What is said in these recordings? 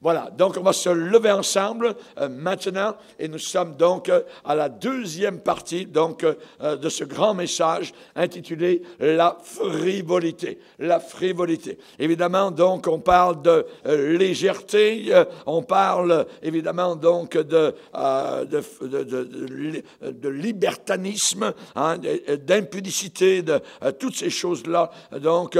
Voilà, donc on va se lever ensemble euh, maintenant et nous sommes donc euh, à la deuxième partie donc euh, de ce grand message intitulé La frivolité. La frivolité. Évidemment, donc on parle de légèreté, on parle évidemment donc de, de, libertanisme, hein, d'impudicité, de toutes ces choses-là. Donc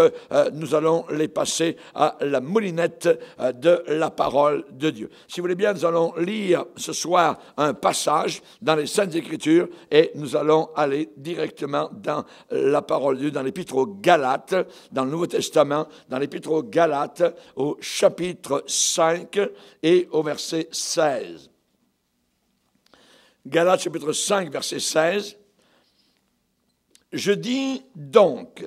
nous allons les passer à la moulinette de la parole de Dieu. Si vous voulez bien, nous allons lire ce soir un passage dans les Saintes Écritures et nous allons aller directement dans la parole de Dieu, dans l'Épître aux Galates, dans le Nouveau Testament, dans l'Épître aux Galates, au chapitre 5 et au verset 16. Galates chapitre 5, verset 16. Je dis donc,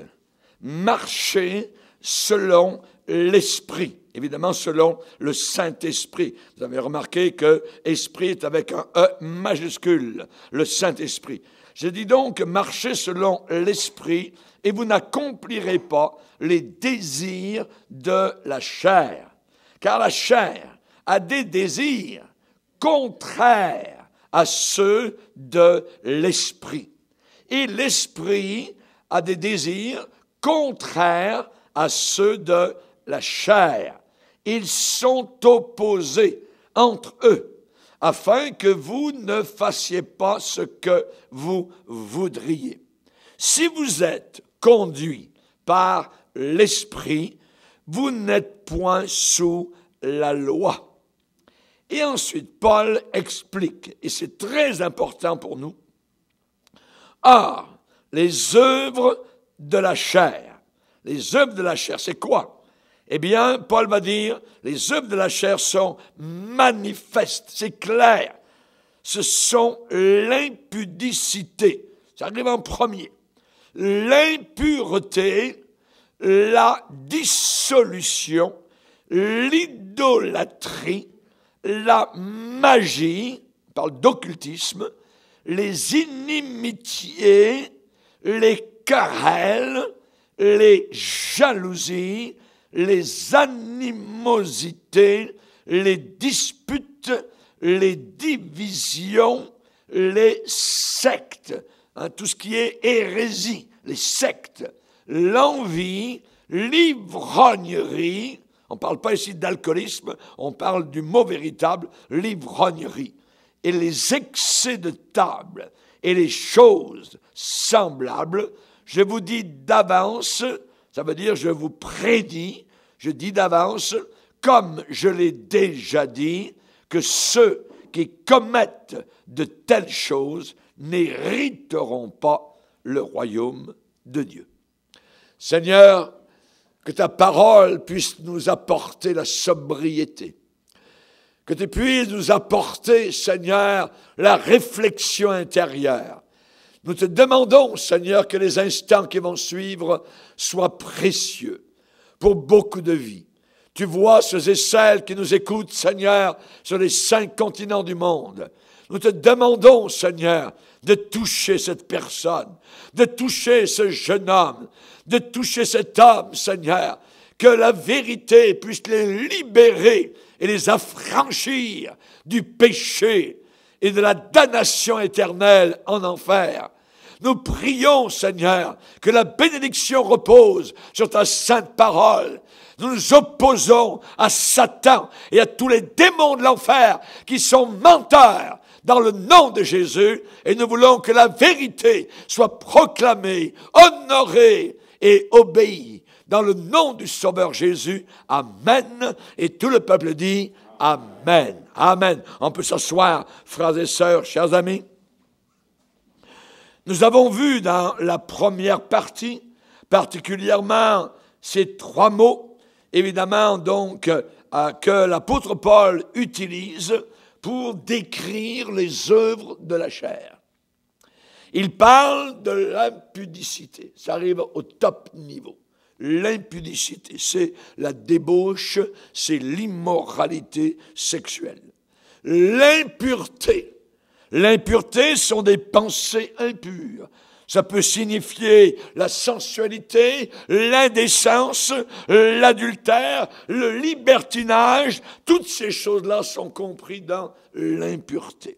marchez selon l'esprit évidemment selon le Saint-Esprit. Vous avez remarqué que esprit est avec un E majuscule, le Saint-Esprit. Je dis donc, marchez selon l'Esprit et vous n'accomplirez pas les désirs de la chair. Car la chair a des désirs contraires à ceux de l'Esprit. Et l'Esprit a des désirs contraires à ceux de la chair ils sont opposés entre eux, afin que vous ne fassiez pas ce que vous voudriez. Si vous êtes conduit par l'Esprit, vous n'êtes point sous la loi. Et ensuite, Paul explique, et c'est très important pour nous, Or, ah, les œuvres de la chair, les œuvres de la chair, c'est quoi eh bien, Paul va dire, les œuvres de la chair sont manifestes, c'est clair. Ce sont l'impudicité, ça arrive en premier, l'impureté, la dissolution, l'idolâtrie, la magie, on parle d'occultisme, les inimitiés, les querelles, les jalousies, les animosités, les disputes, les divisions, les sectes, hein, tout ce qui est hérésie, les sectes, l'envie, l'ivrognerie. On ne parle pas ici d'alcoolisme, on parle du mot véritable, l'ivrognerie. Et les excès de table et les choses semblables, je vous dis d'avance, ça veut dire je vous prédis, je dis d'avance, comme je l'ai déjà dit, que ceux qui commettent de telles choses n'hériteront pas le royaume de Dieu. Seigneur, que ta parole puisse nous apporter la sobriété. Que tu puisses nous apporter, Seigneur, la réflexion intérieure nous te demandons, Seigneur, que les instants qui vont suivre soient précieux pour beaucoup de vies. Tu vois ceux et celles qui nous écoutent, Seigneur, sur les cinq continents du monde. Nous te demandons, Seigneur, de toucher cette personne, de toucher ce jeune homme, de toucher cet homme, Seigneur, que la vérité puisse les libérer et les affranchir du péché et de la damnation éternelle en enfer. Nous prions, Seigneur, que la bénédiction repose sur ta sainte parole. Nous nous opposons à Satan et à tous les démons de l'enfer qui sont menteurs dans le nom de Jésus et nous voulons que la vérité soit proclamée, honorée et obéie dans le nom du Sauveur Jésus. Amen. Et tout le peuple dit Amen. Amen. On peut s'asseoir, frères et sœurs, chers amis. Nous avons vu dans la première partie, particulièrement ces trois mots, évidemment, donc, euh, que l'apôtre Paul utilise pour décrire les œuvres de la chair. Il parle de l'impudicité. Ça arrive au top niveau l'impudicité, c'est la débauche, c'est l'immoralité sexuelle. L'impureté. L'impureté sont des pensées impures. Ça peut signifier la sensualité, l'indécence, l'adultère, le libertinage. Toutes ces choses-là sont comprises dans l'impureté.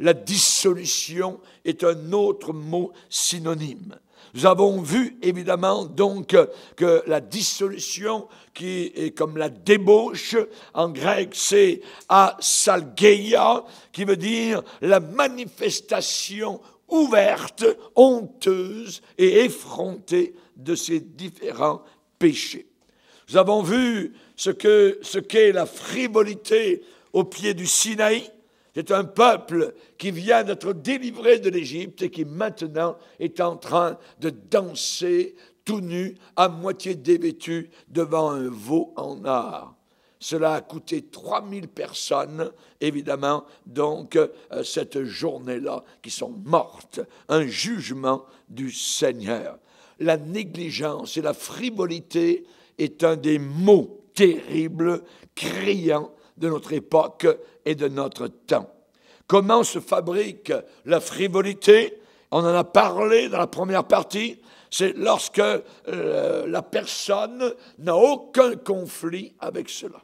La dissolution est un autre mot synonyme. Nous avons vu évidemment donc euh, que la dissolution qui est comme la débauche, en grec c'est asalgeia, qui veut dire la manifestation ouverte, honteuse et effrontée de ces différents péchés. Nous avons vu ce qu'est ce la frivolité au pied du Sinaï, c'est un peuple qui vient d'être délivré de l'Égypte et qui maintenant est en train de danser tout nu, à moitié dévêtu, devant un veau en art. Cela a coûté 3000 personnes, évidemment, donc, euh, cette journée-là, qui sont mortes. Un jugement du Seigneur. La négligence et la frivolité est un des mots terribles, criants de notre époque et de notre temps. Comment se fabrique la frivolité On en a parlé dans la première partie. C'est lorsque euh, la personne n'a aucun conflit avec cela.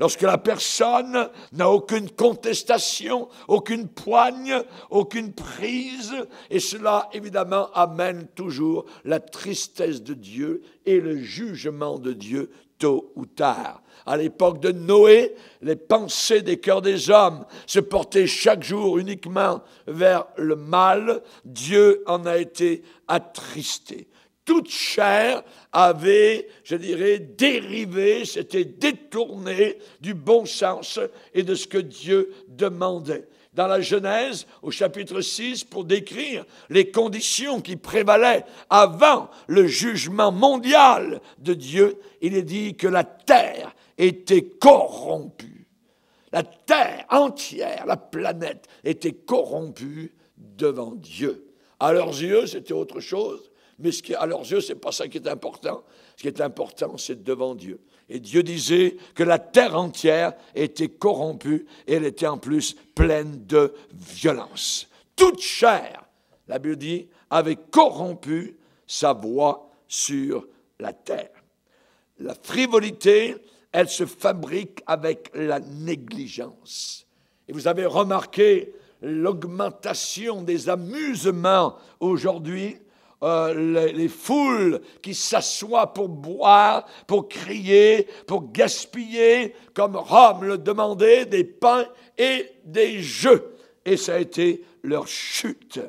Lorsque la personne n'a aucune contestation, aucune poigne, aucune prise, et cela évidemment amène toujours la tristesse de Dieu et le jugement de Dieu tôt ou tard. À l'époque de Noé, les pensées des cœurs des hommes se portaient chaque jour uniquement vers le mal. Dieu en a été attristé. Toute chair avait, je dirais, dérivé, s'était détournée du bon sens et de ce que Dieu demandait dans la Genèse au chapitre 6 pour décrire les conditions qui prévalaient avant le jugement mondial de Dieu. Il est dit que la terre était corrompue. La terre entière, la planète, était corrompue devant Dieu. À leurs yeux, c'était autre chose, mais ce qui, à leurs yeux, ce n'est pas ça qui est important. Ce qui est important, c'est devant Dieu. Et Dieu disait que la terre entière était corrompue et elle était en plus pleine de violence. Toute chair, la Bible dit, avait corrompu sa voix sur la terre. La frivolité, elle se fabrique avec la négligence. Et vous avez remarqué l'augmentation des amusements aujourd'hui euh, les, foules qui s'assoient pour boire, pour crier, pour gaspiller, comme Rome le demandait, des pains et des jeux. Et ça a été leur chute.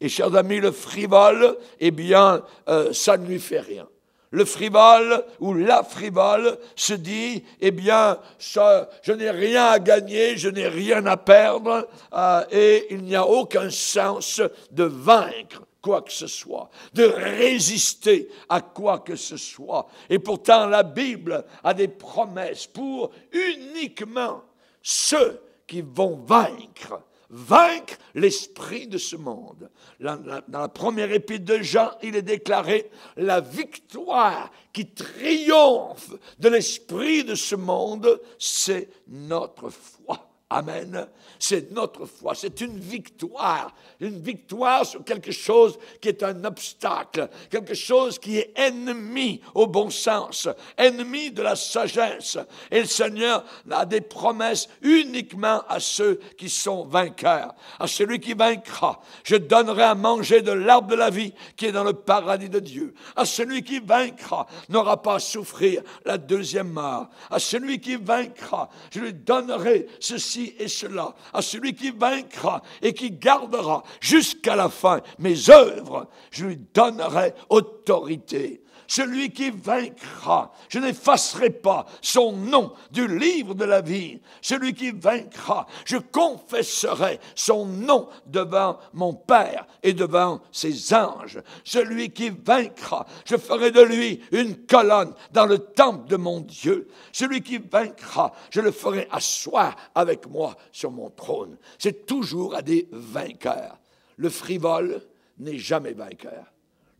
Et chers amis, le frivole, eh bien, euh, ça ne lui fait rien. Le frivole ou la frivole se dit, eh bien, je n'ai rien à gagner, je n'ai rien à perdre, euh, et il n'y a aucun sens de vaincre quoi que ce soit, de résister à quoi que ce soit. Et pourtant, la Bible a des promesses pour uniquement ceux qui vont vaincre vaincre l'esprit de ce monde. Dans la première épître de Jean, il est déclaré la victoire qui triomphe de l'esprit de ce monde, c'est notre foi. Amen. C'est notre foi. C'est une victoire. Une victoire sur quelque chose qui est un obstacle, quelque chose qui est ennemi au bon sens, ennemi de la sagesse. Et le Seigneur a des promesses uniquement à ceux qui sont vainqueurs. À celui qui vaincra, je donnerai à manger de l'arbre de la vie qui est dans le paradis de Dieu. À celui qui vaincra n'aura pas à souffrir la deuxième mort. À celui qui vaincra, je lui donnerai ceci et cela à celui qui vaincra et qui gardera jusqu'à la fin mes œuvres. Je lui donnerai autorité celui qui vaincra. Je n'effacerai pas son nom du livre de la vie. Celui qui vaincra, je confesserai son nom devant mon Père et devant ses anges. Celui qui vaincra, je ferai de lui une colonne dans le temple de mon Dieu. Celui qui vaincra, je le ferai asseoir avec moi sur mon trône. C'est toujours à des vainqueurs. Le frivole n'est jamais vainqueur.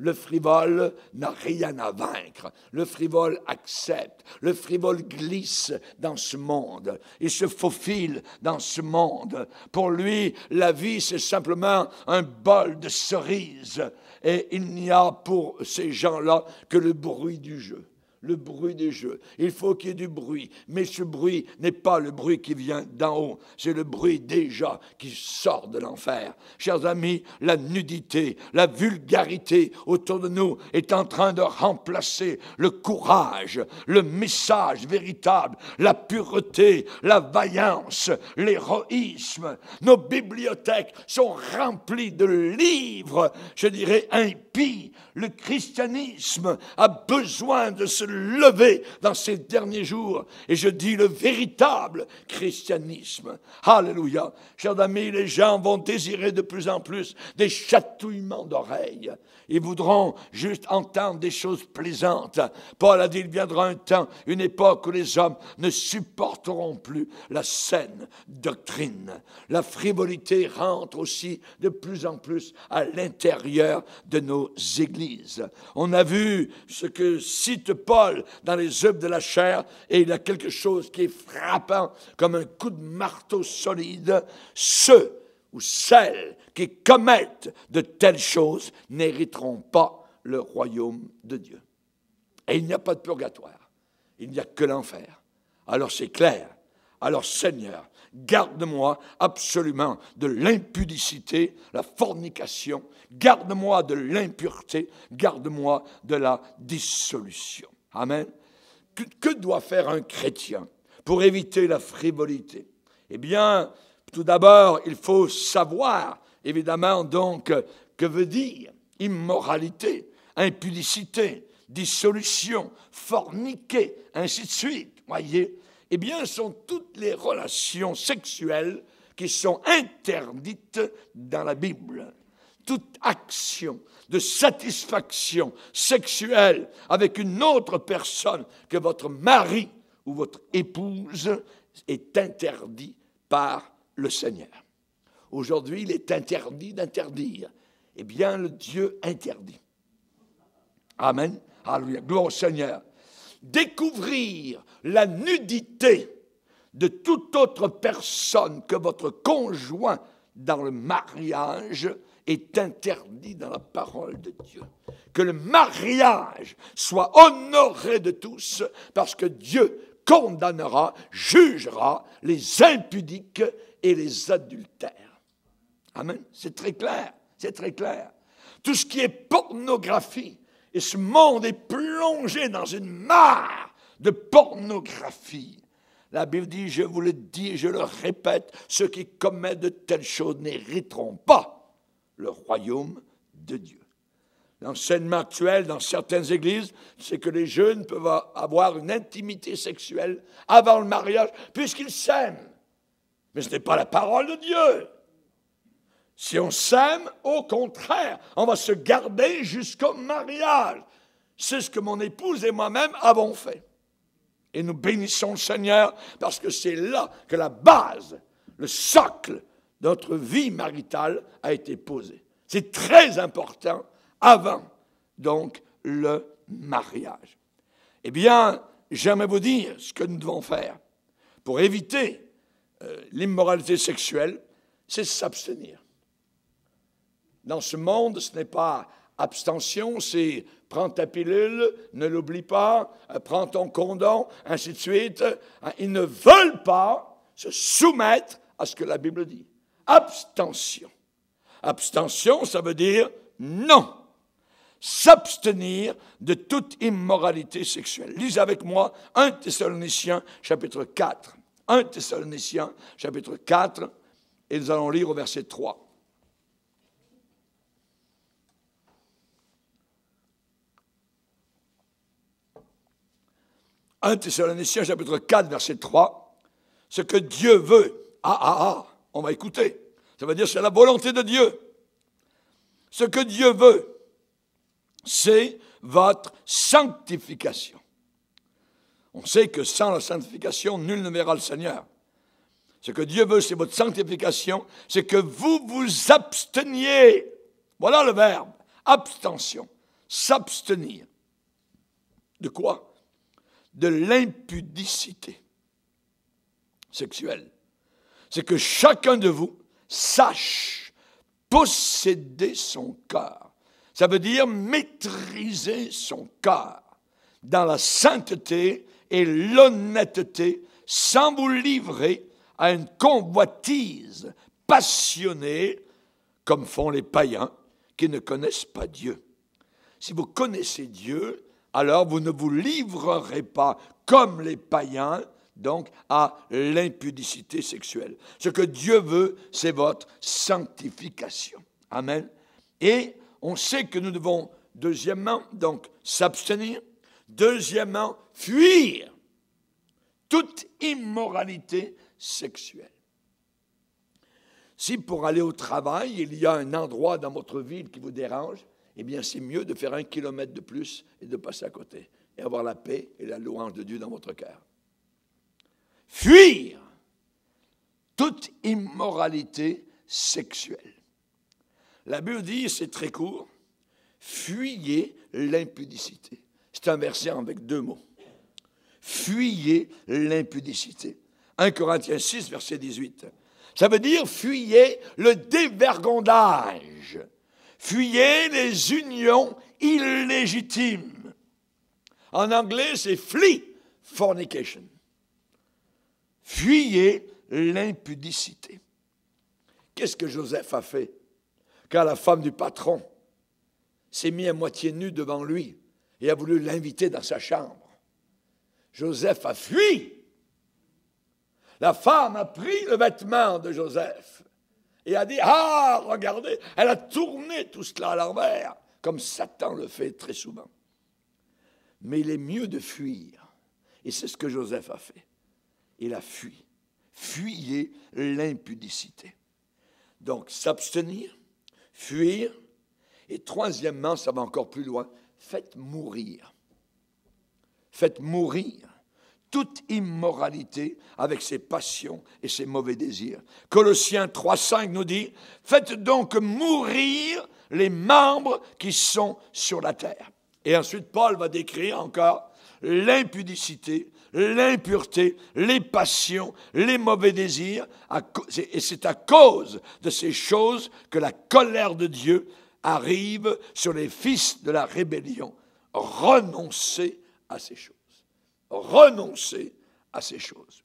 Le frivole n'a rien à vaincre. Le frivole accepte. Le frivole glisse dans ce monde. Il se faufile dans ce monde. Pour lui, la vie, c'est simplement un bol de cerises. Et il n'y a pour ces gens-là que le bruit du jeu le bruit des jeux. Il faut qu'il y ait du bruit. Mais ce bruit n'est pas le bruit qui vient d'en haut, c'est le bruit déjà qui sort de l'enfer. Chers amis, la nudité, la vulgarité autour de nous est en train de remplacer le courage, le message véritable, la pureté, la vaillance, l'héroïsme. Nos bibliothèques sont remplies de livres, je dirais impies. Le christianisme a besoin de ce lever dans ces derniers jours. Et je dis le véritable christianisme. Alléluia. Chers amis, les gens vont désirer de plus en plus des chatouillements d'oreilles. Ils voudront juste entendre des choses plaisantes. Paul a dit, il viendra un temps, une époque où les hommes ne supporteront plus la saine doctrine. La frivolité rentre aussi de plus en plus à l'intérieur de nos églises. On a vu ce que cite Paul dans les œuvres de la chair et il y a quelque chose qui est frappant comme un coup de marteau solide. Ceux ou celles qui commettent de telles choses n'hériteront pas le royaume de Dieu. Et il n'y a pas de purgatoire, il n'y a que l'enfer. Alors c'est clair. Alors Seigneur, garde-moi absolument de l'impudicité, la fornication, garde-moi de l'impureté, garde-moi de la dissolution. Amen. Que, doit faire un chrétien pour éviter la frivolité Eh bien, tout d'abord, il faut savoir, évidemment, donc, que veut dire immoralité, impudicité, dissolution, forniquer, ainsi de suite. Voyez Eh bien, ce sont toutes les relations sexuelles qui sont interdites dans la Bible toute action de satisfaction sexuelle avec une autre personne que votre mari ou votre épouse est interdit par le Seigneur. Aujourd'hui, il est interdit d'interdire. Eh bien, le Dieu interdit. Amen. Alléluia. Gloire au Seigneur. Découvrir la nudité de toute autre personne que votre conjoint dans le mariage, est interdit dans la parole de Dieu. Que le mariage soit honoré de tous parce que Dieu condamnera, jugera les impudiques et les adultères. Amen. C'est très clair. C'est très clair. Tout ce qui est pornographie, et ce monde est plongé dans une mare de pornographie. La Bible dit, je vous le dis, je le répète, ceux qui commettent de telles choses n'hériteront pas le royaume de Dieu. L'enseignement actuel dans certaines églises, c'est que les jeunes peuvent avoir une intimité sexuelle avant le mariage, puisqu'ils s'aiment. Mais ce n'est pas la parole de Dieu. Si on s'aime, au contraire, on va se garder jusqu'au mariage. C'est ce que mon épouse et moi-même avons fait. Et nous bénissons le Seigneur parce que c'est là que la base, le socle notre vie maritale a été posée. C'est très important avant, donc, le mariage. Eh bien, j'aimerais vous dire ce que nous devons faire pour éviter euh, l'immoralité sexuelle, c'est s'abstenir. Dans ce monde, ce n'est pas abstention, c'est prends ta pilule, ne l'oublie pas, euh, prends ton condom, ainsi de suite. Ils ne veulent pas se soumettre à ce que la Bible dit abstention. Abstention, ça veut dire non. S'abstenir de toute immoralité sexuelle. Lisez avec moi 1 Thessaloniciens chapitre 4. 1 Thessaloniciens chapitre 4 et nous allons lire au verset 3. « 1 Thessaloniciens chapitre 4 verset 3, ce que Dieu veut, ah ah ah, on va écouter. Ça veut dire c'est la volonté de Dieu. Ce que Dieu veut, c'est votre sanctification. On sait que sans la sanctification, nul ne verra le Seigneur. Ce que Dieu veut, c'est votre sanctification, c'est que vous vous absteniez. Voilà le verbe, abstention, s'abstenir. De quoi De l'impudicité sexuelle c'est que chacun de vous sache posséder son corps. Ça veut dire maîtriser son cœur dans la sainteté et l'honnêteté sans vous livrer à une convoitise passionnée comme font les païens qui ne connaissent pas Dieu. Si vous connaissez Dieu, alors vous ne vous livrerez pas comme les païens donc à l'impudicité sexuelle. Ce que Dieu veut, c'est votre sanctification. Amen. Et on sait que nous devons, deuxièmement, donc s'abstenir, deuxièmement, fuir toute immoralité sexuelle. Si pour aller au travail, il y a un endroit dans votre ville qui vous dérange, eh bien c'est mieux de faire un kilomètre de plus et de passer à côté et avoir la paix et la louange de Dieu dans votre cœur fuir toute immoralité sexuelle. La Bible dit, c'est très court, fuyez l'impudicité. C'est un verset avec deux mots. Fuyez l'impudicité. 1 Corinthiens 6, verset 18. Ça veut dire fuyez le dévergondage. Fuyez les unions illégitimes. En anglais, c'est flee fornication. Fuyez l'impudicité. Qu'est-ce que Joseph a fait quand la femme du patron s'est mise à moitié nue devant lui et a voulu l'inviter dans sa chambre Joseph a fui. La femme a pris le vêtement de Joseph et a dit Ah, regardez, elle a tourné tout cela à l'envers, comme Satan le fait très souvent. Mais il est mieux de fuir. Et c'est ce que Joseph a fait il a fui. Fuyez l'impudicité. Donc, s'abstenir, fuir, et troisièmement, ça va encore plus loin, faites mourir. Faites mourir toute immoralité avec ses passions et ses mauvais désirs. Colossiens 3.5 nous dit, faites donc mourir les membres qui sont sur la terre. Et ensuite, Paul va décrire encore l'impudicité, l'impureté, les passions, les mauvais désirs. Et c'est à cause de ces choses que la colère de Dieu arrive sur les fils de la rébellion. Renoncez à ces choses. Renoncez à ces choses.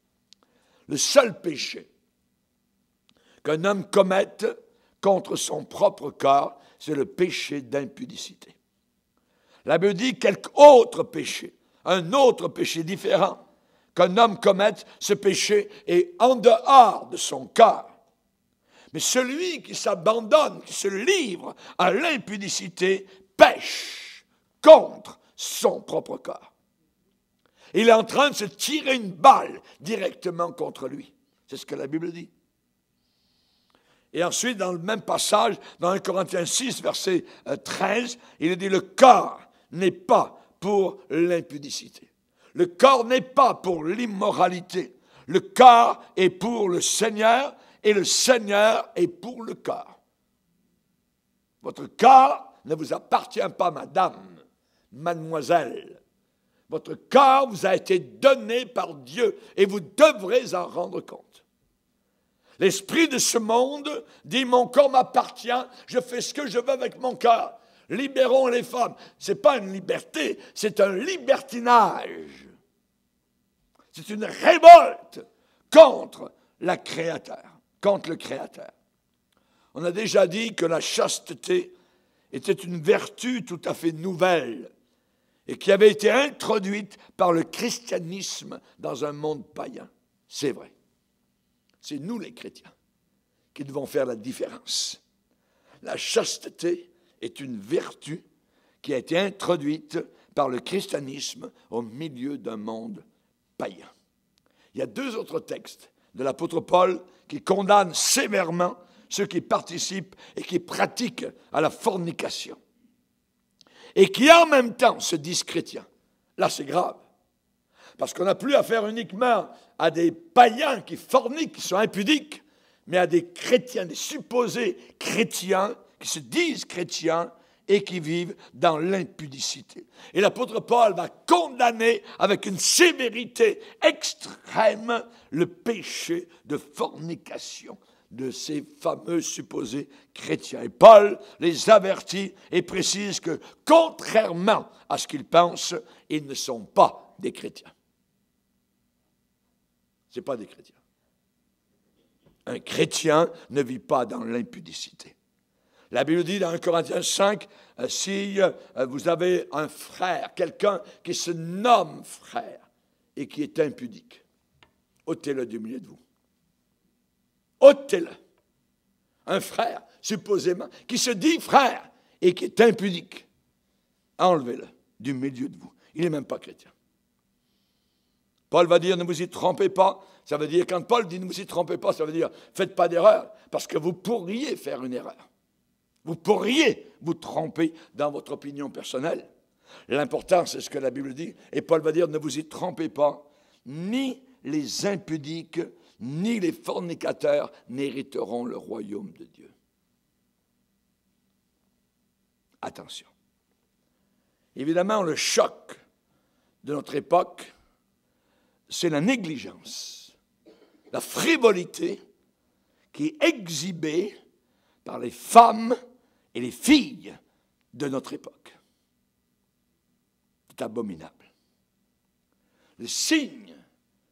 Le seul péché qu'un homme commette contre son propre corps, c'est le péché d'impudicité. La Bible dit quelque autre péché un autre péché différent qu'un homme commette, ce péché est en dehors de son corps. Mais celui qui s'abandonne, qui se livre à l'impudicité, pêche contre son propre corps. Il est en train de se tirer une balle directement contre lui. C'est ce que la Bible dit. Et ensuite, dans le même passage, dans 1 Corinthiens 6, verset 13, euh, il dit, le corps n'est pas pour l'impudicité. Le corps n'est pas pour l'immoralité. Le corps est pour le Seigneur et le Seigneur est pour le corps. Votre corps ne vous appartient pas, madame, mademoiselle. Votre corps vous a été donné par Dieu et vous devrez en rendre compte. L'esprit de ce monde dit mon corps m'appartient, je fais ce que je veux avec mon corps libérons les femmes. Ce n'est pas une liberté, c'est un libertinage. C'est une révolte contre la créateur, contre le créateur. On a déjà dit que la chasteté était une vertu tout à fait nouvelle et qui avait été introduite par le christianisme dans un monde païen. C'est vrai. C'est nous les chrétiens qui devons faire la différence. La chasteté est une vertu qui a été introduite par le christianisme au milieu d'un monde païen. Il y a deux autres textes de l'apôtre Paul qui condamnent sévèrement ceux qui participent et qui pratiquent à la fornication et qui en même temps se disent chrétiens. Là, c'est grave. Parce qu'on n'a plus affaire uniquement à des païens qui forniquent, qui sont impudiques, mais à des chrétiens, des supposés chrétiens qui se disent chrétiens et qui vivent dans l'impudicité. Et l'apôtre Paul va condamner avec une sévérité extrême le péché de fornication de ces fameux supposés chrétiens. Et Paul les avertit et précise que, contrairement à ce qu'ils pensent, ils ne sont pas des chrétiens. Ce n'est pas des chrétiens. Un chrétien ne vit pas dans l'impudicité. La Bible dit dans 1 Corinthiens 5, euh, si euh, vous avez un frère, quelqu'un qui se nomme frère et qui est impudique, ôtez-le du milieu de vous. Ôtez-le. Un frère, supposément, qui se dit frère et qui est impudique, enlevez-le du milieu de vous. Il n'est même pas chrétien. Paul va dire ne vous y trompez pas. Ça veut dire, quand Paul dit ne vous y trompez pas, ça veut dire faites pas d'erreur, parce que vous pourriez faire une erreur. Vous pourriez vous tromper dans votre opinion personnelle. L'important, c'est ce que la Bible dit, et Paul va dire, ne vous y trompez pas, ni les impudiques, ni les fornicateurs n'hériteront le royaume de Dieu. Attention. Évidemment, le choc de notre époque, c'est la négligence, la frivolité qui est exhibée par les femmes et les filles de notre époque. C'est abominable. Le signe,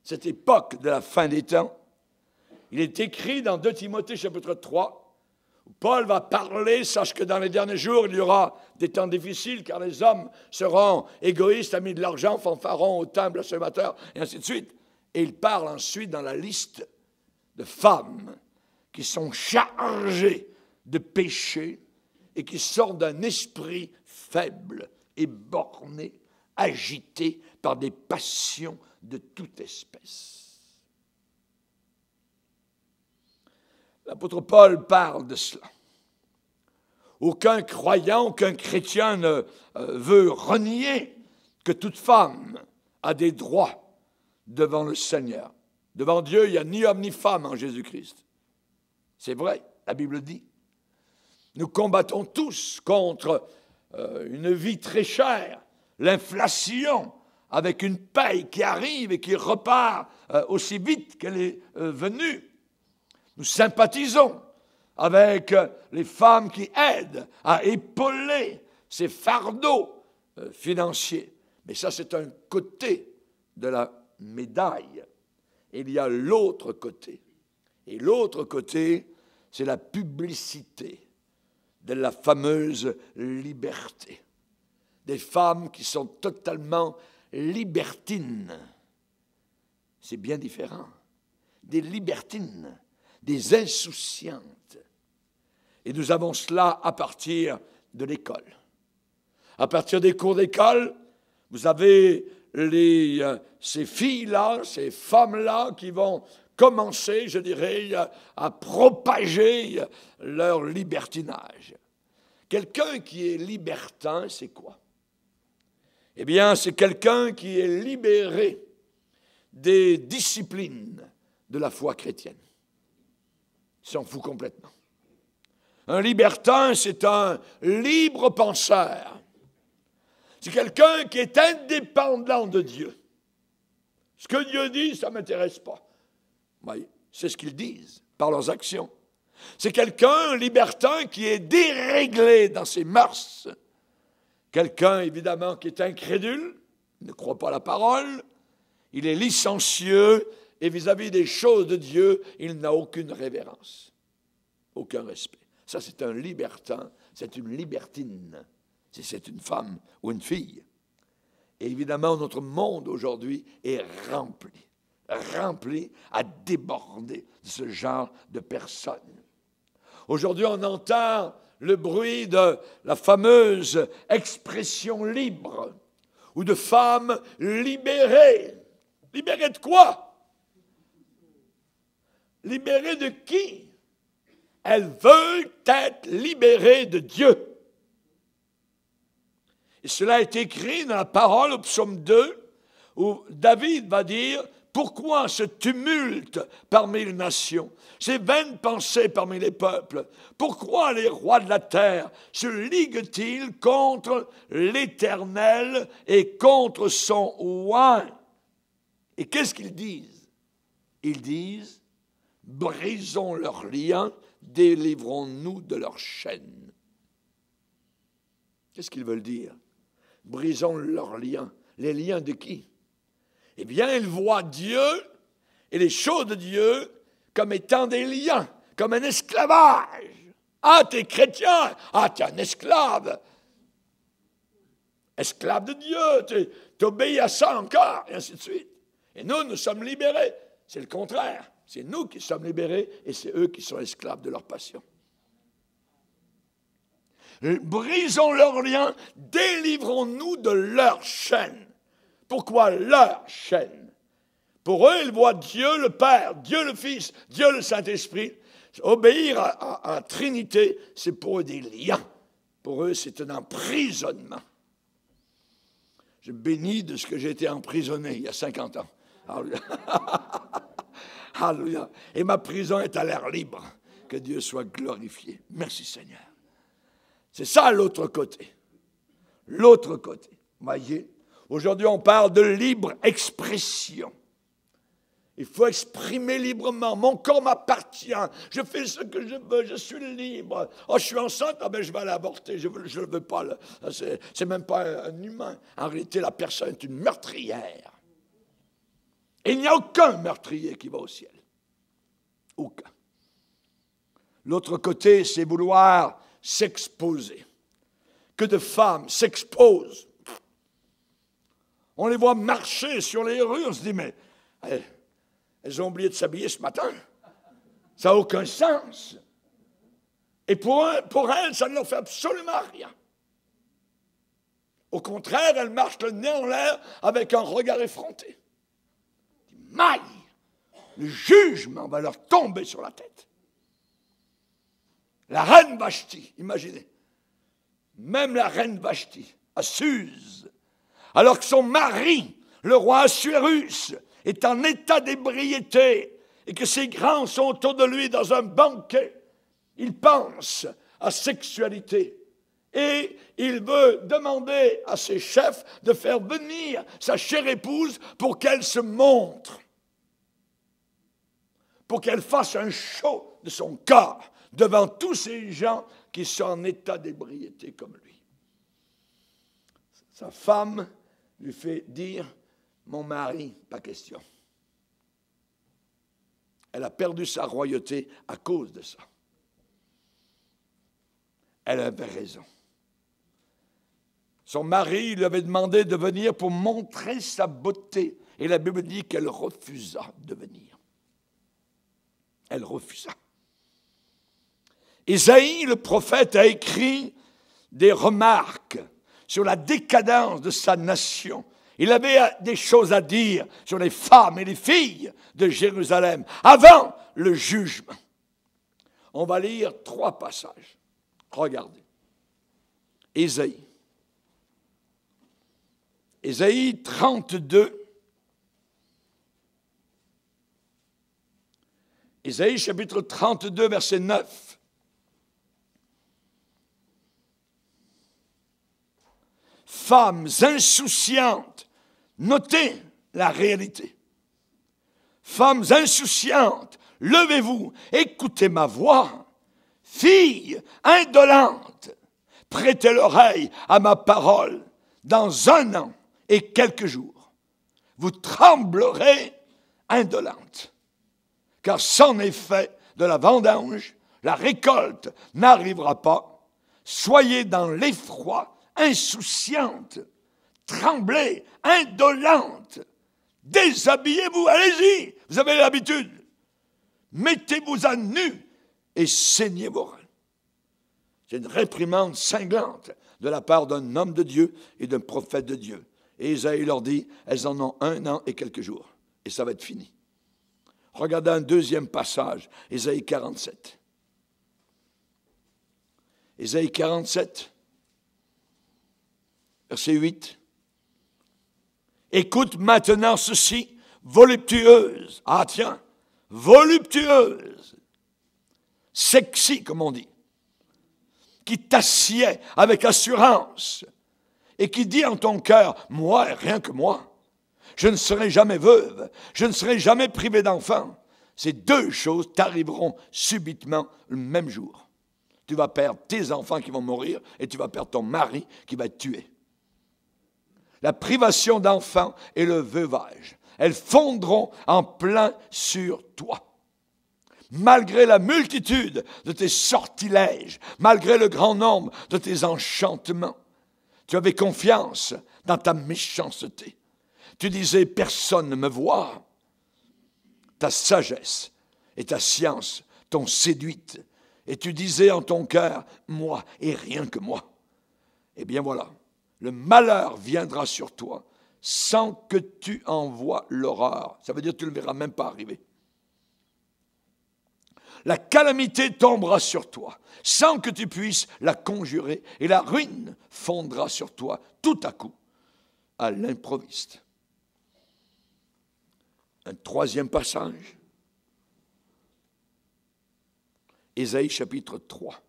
cette époque de la fin des temps, il est écrit dans 2 Timothée chapitre 3, où Paul va parler, sache que dans les derniers jours, il y aura des temps difficiles, car les hommes seront égoïstes, amis de l'argent, fanfarons au temple, et ainsi de suite. Et il parle ensuite dans la liste de femmes qui sont chargées de péchés et qui sort d'un esprit faible et borné, agité par des passions de toute espèce. L'apôtre Paul parle de cela. Aucun croyant, aucun chrétien ne euh, veut renier que toute femme a des droits devant le Seigneur. Devant Dieu, il n'y a ni homme ni femme en Jésus-Christ. C'est vrai, la Bible dit. Nous combattons tous contre euh, une vie très chère, l'inflation, avec une paie qui arrive et qui repart euh, aussi vite qu'elle est euh, venue. Nous sympathisons avec les femmes qui aident à épauler ces fardeaux financiers. Mais ça, c'est un côté de la médaille. Il y a l'autre côté. Et l'autre côté, c'est la publicité de la fameuse liberté. Des femmes qui sont totalement libertines. C'est bien différent. Des libertines, des insouciantes. Et nous avons cela à partir de l'école. À partir des cours d'école, vous avez euh, ces filles-là, ces femmes-là qui vont commencer, je dirais, à propager leur libertinage. Quelqu'un qui est libertin, c'est quoi Eh bien, c'est quelqu'un qui est libéré des disciplines de la foi chrétienne. Il s'en fout complètement. Un libertin, c'est un libre penseur. C'est quelqu'un qui est indépendant de Dieu. Ce que Dieu dit, ça ne m'intéresse pas. Ben, c'est ce qu'ils disent par leurs actions. C'est quelqu'un, libertin, qui est déréglé dans ses mœurs. Quelqu'un, évidemment, qui est incrédule, ne croit pas la parole. Il est licencieux et vis-à-vis -vis des choses de Dieu, il n'a aucune révérence, aucun respect. Ça, c'est un libertin, c'est une libertine, si c'est une femme ou une fille. Et évidemment, notre monde aujourd'hui est rempli rempli à déborder de ce genre de personnes. Aujourd'hui, on entend le bruit de la fameuse expression libre ou de femmes libérées. Libérées de quoi Libérées de qui Elles veulent être libérées de Dieu. Et cela est écrit dans la parole au psaume 2 où David va dire pourquoi ce tumulte parmi les nations, ces vaines pensées parmi les peuples Pourquoi les rois de la terre se liguent-ils contre l'Éternel et contre son oint Et qu'est-ce qu'ils disent Ils disent, brisons leurs liens, délivrons-nous de leurs chaînes. Qu'est-ce qu'ils veulent dire Brisons leurs liens. Les liens de qui eh bien, ils voient Dieu et les choses de Dieu comme étant des liens, comme un esclavage. Ah, t'es chrétien, ah, t'es un esclave. Esclave de Dieu, t'obéis à ça encore, et ainsi de suite. Et nous, nous sommes libérés. C'est le contraire. C'est nous qui sommes libérés et c'est eux qui sont esclaves de leur passion. Brisons leurs liens, délivrons-nous de leurs chaînes. Pourquoi leur chaîne Pour eux, ils voient Dieu le Père, Dieu le Fils, Dieu le Saint-Esprit. Obéir à, la Trinité, c'est pour eux des liens. Pour eux, c'est un emprisonnement. Je bénis de ce que j'ai été emprisonné il y a 50 ans. Alléluia. Et ma prison est à l'air libre. Que Dieu soit glorifié. Merci Seigneur. C'est ça l'autre côté. L'autre côté. Voyez, Aujourd'hui, on parle de libre expression. Il faut exprimer librement. Mon corps m'appartient. Je fais ce que je veux. Je suis libre. Oh, je suis enceinte. Ah ben, je vais l'avorter. Je ne veux pas. Ah, c'est même pas un humain. En réalité, la personne est une meurtrière. il n'y a aucun meurtrier qui va au ciel. Aucun. L'autre côté, c'est vouloir s'exposer. Que de femmes s'exposent on les voit marcher sur les rues, on se dit, mais elles, ont oublié de s'habiller ce matin. Ça n'a aucun sens. Et pour, pour elles, ça ne leur fait absolument rien. Au contraire, elles marchent le nez en l'air avec un regard effronté. Maille, le jugement va leur tomber sur la tête. La reine Vashti, imaginez, même la reine Vashti, à Suse, alors que son mari, le roi Assuérus, est en état d'ébriété et que ses grands sont autour de lui dans un banquet, il pense à sexualité. Et il veut demander à ses chefs de faire venir sa chère épouse pour qu'elle se montre, pour qu'elle fasse un show de son corps devant tous ces gens qui sont en état d'ébriété comme lui. Sa femme lui fait dire Mon mari, pas question. Elle a perdu sa royauté à cause de ça. Elle avait raison. Son mari lui avait demandé de venir pour montrer sa beauté. Et la Bible dit qu'elle refusa de venir. Elle refusa. Isaïe, le prophète, a écrit des remarques sur la décadence de sa nation. Il avait des choses à dire sur les femmes et les filles de Jérusalem avant le jugement. On va lire trois passages. Regardez. Ésaïe. Ésaïe 32. Ésaïe chapitre 32, verset 9. femmes insouciantes, notez la réalité. Femmes insouciantes, levez-vous, écoutez ma voix. Filles indolentes, prêtez l'oreille à ma parole. Dans un an et quelques jours, vous tremblerez indolentes. Car sans effet de la vendange, la récolte n'arrivera pas. Soyez dans l'effroi insouciante, tremblez, indolente. Déshabillez-vous, allez-y, vous avez l'habitude. Mettez-vous à nu et saignez vos reins. C'est une réprimande cinglante de la part d'un homme de Dieu et d'un prophète de Dieu. Et Isaïe leur dit, elles en ont un an et quelques jours, et ça va être fini. Regardez un deuxième passage, Isaïe 47. Ésaïe 47, Verset 8. Écoute maintenant ceci, voluptueuse. Ah tiens, voluptueuse. Sexy, comme on dit. Qui t'assied avec assurance et qui dit en ton cœur, moi, rien que moi, je ne serai jamais veuve, je ne serai jamais privé d'enfants. Ces deux choses t'arriveront subitement le même jour. Tu vas perdre tes enfants qui vont mourir et tu vas perdre ton mari qui va te tuer la privation d'enfants et le veuvage. Elles fondront en plein sur toi. Malgré la multitude de tes sortilèges, malgré le grand nombre de tes enchantements, tu avais confiance dans ta méchanceté. Tu disais, personne ne me voit. Ta sagesse et ta science t'ont séduite. Et tu disais en ton cœur, moi et rien que moi. Eh bien voilà, le malheur viendra sur toi sans que tu envoies l'horreur. Ça veut dire que tu ne le verras même pas arriver. La calamité tombera sur toi sans que tu puisses la conjurer et la ruine fondra sur toi tout à coup, à l'improviste. Un troisième passage. Ésaïe chapitre 3.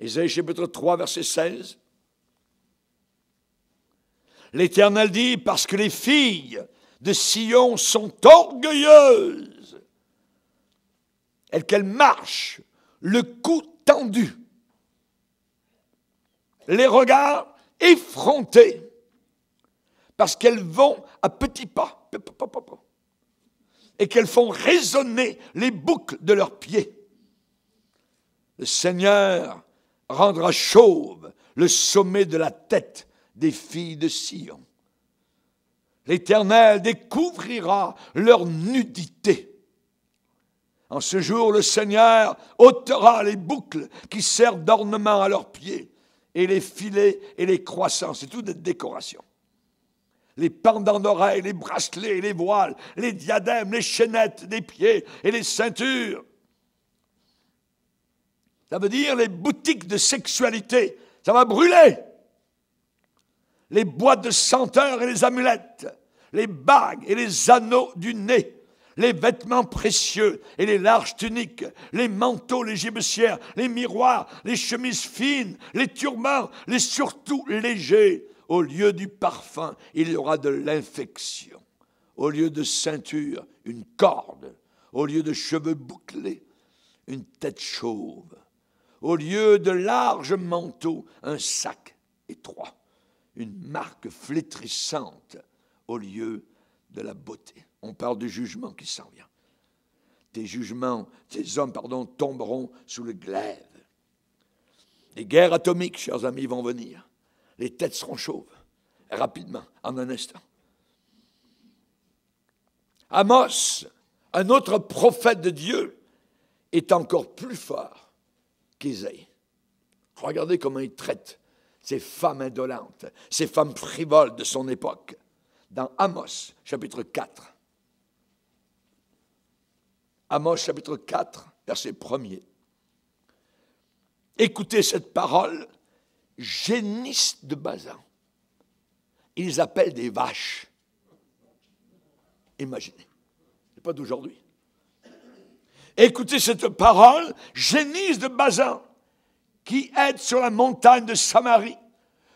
Ésaïe chapitre 3, verset 16. L'Éternel dit, parce que les filles de Sion sont orgueilleuses, elles qu'elles marchent le cou tendu, les regards effrontés, parce qu'elles vont à petits pas, et qu'elles font résonner les boucles de leurs pieds. Le Seigneur rendra chauve le sommet de la tête des filles de Sion. L'Éternel découvrira leur nudité. En ce jour, le Seigneur ôtera les boucles qui servent d'ornement à leurs pieds, et les filets et les croissants, et tout des décorations. Les pendants d'oreilles, les bracelets les voiles, les diadèmes, les chaînettes des pieds et les ceintures. Ça veut dire les boutiques de sexualité. Ça va brûler. Les boîtes de senteurs et les amulettes, les bagues et les anneaux du nez, les vêtements précieux et les larges tuniques, les manteaux, les gibecières, les miroirs, les chemises fines, les turbans, les surtout légers. Au lieu du parfum, il y aura de l'infection. Au lieu de ceinture, une corde. Au lieu de cheveux bouclés, une tête chauve au lieu de larges manteaux, un sac étroit, une marque flétrissante au lieu de la beauté. On parle du jugement qui s'en vient. Tes jugements, tes hommes, pardon, tomberont sous le glaive. Les guerres atomiques, chers amis, vont venir. Les têtes seront chauves, rapidement, en un instant. Amos, un autre prophète de Dieu, est encore plus fort qu'ils aient. Regardez comment il traite ces femmes indolentes, ces femmes frivoles de son époque, dans Amos chapitre 4. Amos chapitre 4, verset 1er. Écoutez cette parole, génisse de Bazan. Ils appellent des vaches. Imaginez, ce n'est pas d'aujourd'hui. Écoutez cette parole, génisse de Bazin, qui êtes sur la montagne de Samarie,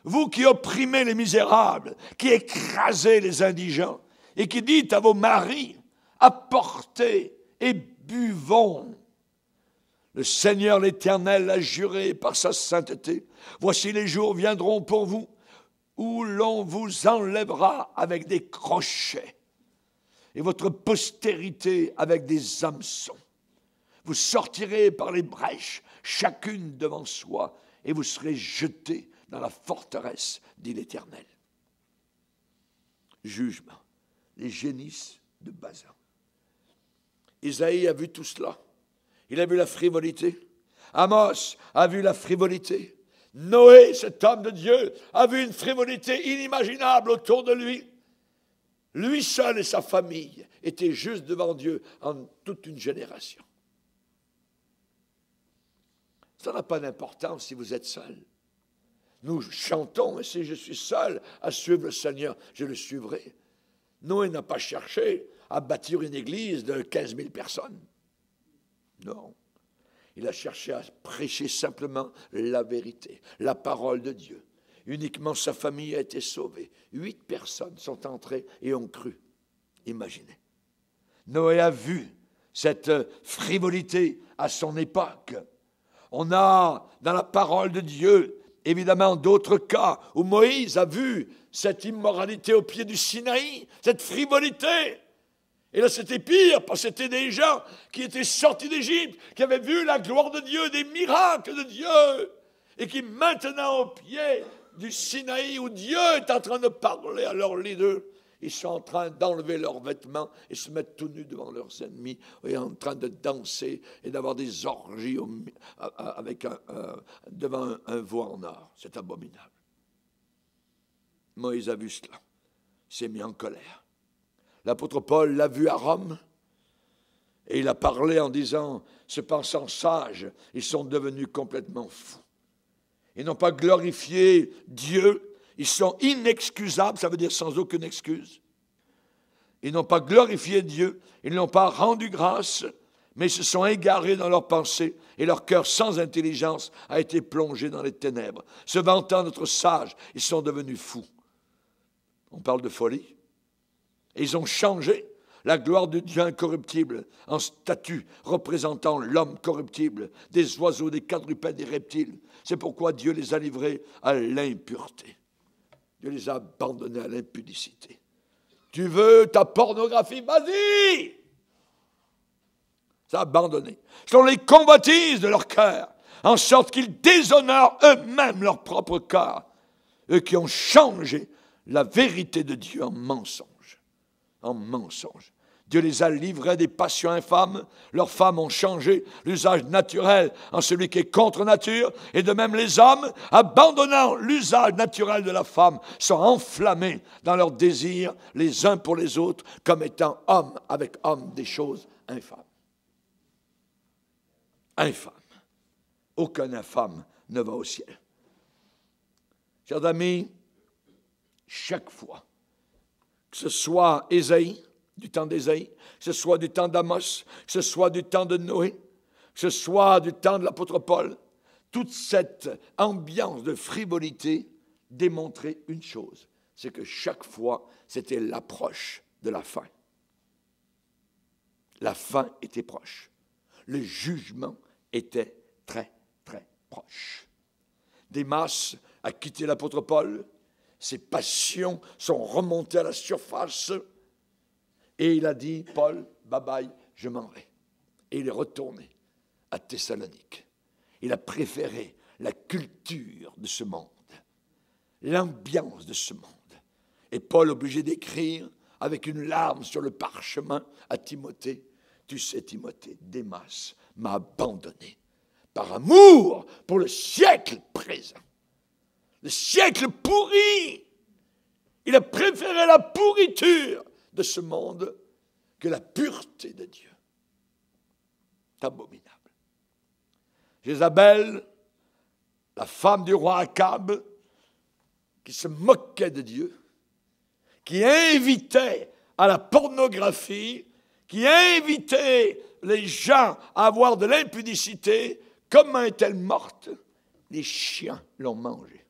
vous qui opprimez les misérables, qui écrasez les indigents, et qui dites à vos maris, apportez et buvons. Le Seigneur l'Éternel a juré par sa sainteté. Voici les jours viendront pour vous où l'on vous enlèvera avec des crochets et votre postérité avec des hameçons. Vous sortirez par les brèches, chacune devant soi, et vous serez jetés dans la forteresse, dit l'Éternel. Jugement. Les génisses de Bazin. Isaïe a vu tout cela. Il a vu la frivolité. Amos a vu la frivolité. Noé, cet homme de Dieu, a vu une frivolité inimaginable autour de lui. Lui seul et sa famille étaient juste devant Dieu en toute une génération. Ça n'a pas d'importance si vous êtes seul. Nous chantons, et si je suis seul à suivre le Seigneur, je le suivrai. Noé n'a pas cherché à bâtir une église de 15 000 personnes. Non. Il a cherché à prêcher simplement la vérité, la parole de Dieu. Uniquement sa famille a été sauvée. Huit personnes sont entrées et ont cru. Imaginez. Noé a vu cette frivolité à son époque. On a dans la parole de Dieu, évidemment, d'autres cas où Moïse a vu cette immoralité au pied du Sinaï, cette frivolité. Et là, c'était pire, parce que c'était des gens qui étaient sortis d'Égypte, qui avaient vu la gloire de Dieu, des miracles de Dieu, et qui maintenant au pied du Sinaï, où Dieu est en train de parler à leurs leader, ils sont en train d'enlever leurs vêtements et se mettre tout nus devant leurs ennemis et en train de danser et d'avoir des orgies avec devant un, voie en or. C'est abominable. Moïse a vu cela. s'est mis en colère. L'apôtre Paul l'a vu à Rome. Et il a parlé en disant, se pensant sages, ils sont devenus complètement fous. Ils n'ont pas glorifié Dieu ils sont inexcusables, ça veut dire sans aucune excuse. Ils n'ont pas glorifié Dieu, ils n'ont pas rendu grâce, mais ils se sont égarés dans leurs pensées et leur cœur sans intelligence a été plongé dans les ténèbres. Se vantant d'être sages, ils sont devenus fous. On parle de folie. Et ils ont changé la gloire de Dieu incorruptible en statue représentant l'homme corruptible, des oiseaux, des quadrupèdes, des reptiles. C'est pourquoi Dieu les a livrés à l'impureté. Dieu les a abandonnés à l'impudicité. Tu veux ta pornographie, vas-y C'est Ce sont les convoitises de leur cœur, en sorte qu'ils déshonorent eux-mêmes leur propre cœur, eux qui ont changé la vérité de Dieu en mensonge. En mensonge. Dieu les a livrés des passions infâmes. Leurs femmes ont changé l'usage naturel en celui qui est contre nature. Et de même, les hommes, abandonnant l'usage naturel de la femme, sont enflammés dans leurs désirs les uns pour les autres, comme étant homme avec homme des choses infâmes. Infâmes. Aucun infâme ne va au ciel. Chers amis, chaque fois, que ce soit Ésaïe, du temps d'Ésaïe, que ce soit du temps d'Amos, que ce soit du temps de Noé, que ce soit du temps de l'apôtre Paul, toute cette ambiance de frivolité démontrait une chose, c'est que chaque fois, c'était l'approche de la fin. La fin était proche. Le jugement était très, très proche. Des masses a quitté l'apôtre Paul. Ses passions sont remontées à la surface. Et il a dit, Paul, bye bye, je m'en vais. Et il est retourné à Thessalonique. Il a préféré la culture de ce monde, l'ambiance de ce monde. Et Paul, obligé d'écrire avec une larme sur le parchemin à Timothée, tu sais, Timothée, Démas m'a abandonné par amour pour le siècle présent, le siècle pourri. Il a préféré la pourriture de ce monde que la pureté de Dieu. abominable. Jézabel, la femme du roi Akab, qui se moquait de Dieu, qui invitait à la pornographie, qui invitait les gens à avoir de l'impudicité, comment est-elle morte Les chiens l'ont mangée.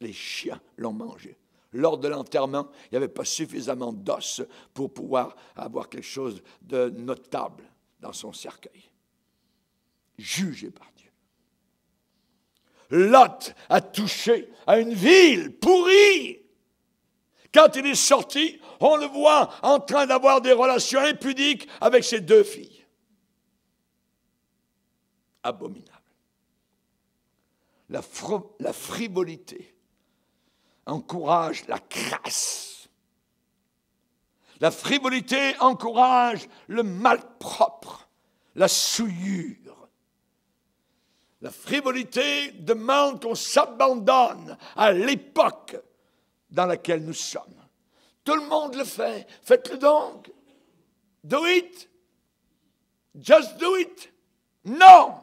Les chiens l'ont mangée. Lors de l'enterrement, il n'y avait pas suffisamment d'os pour pouvoir avoir quelque chose de notable dans son cercueil. Jugé par Dieu. Lot a touché à une ville pourrie. Quand il est sorti, on le voit en train d'avoir des relations impudiques avec ses deux filles. Abominable. La, la frivolité encourage la crasse. La frivolité encourage le malpropre, la souillure. La frivolité demande qu'on s'abandonne à l'époque dans laquelle nous sommes. Tout le monde le fait. Faites-le donc. Do it. Just do it. Non.